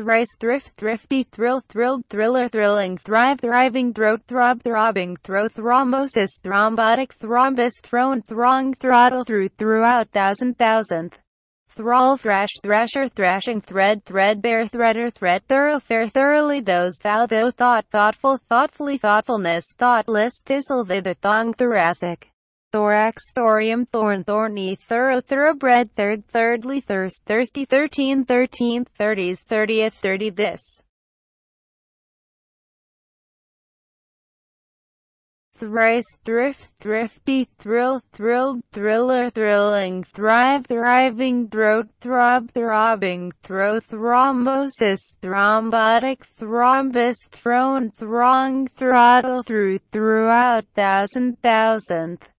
thrice thrift thrifty thrill thrilled thriller thrilling thrive thriving throat throb throbbing throw thrombosis thrombotic thrombus throne throng throttle through throughout thousand thousandth Thrall thrash thrasher thrashing thread threadbare threader thread thoroughfare thoroughly those thou though, thought thoughtful thoughtfully thoughtfulness thoughtless thistle thither thong thoracic thorax thorium thorn thorny thorough thoroughbred third thirdly thirst thirsty thirteen thirteenth thirties thirtieth thirty this thrice thrift thrifty thrill thrilled thriller thrilling thrive thriving throat throb throbbing throw thrombosis thrombotic thrombus throne throng throttle through throughout thousand thousandth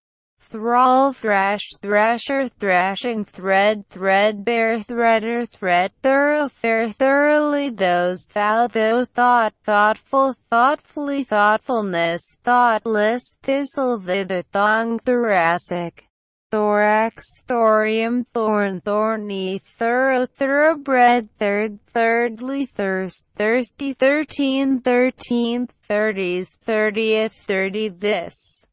thrall, thrash, thrasher, thrashing, thread, threadbare, threader, thread, thoroughfare, thoroughly, those, thou, thou, thought, thoughtful, thoughtfully, thoughtfulness, thoughtless, thistle, thither, thong, thoracic thorax, thorium, thorn, thorny, thorough, thoroughbred, third, thirdly, thirst, thirsty, thirteen, thirteenth, thirties, thirtieth, thirty, this.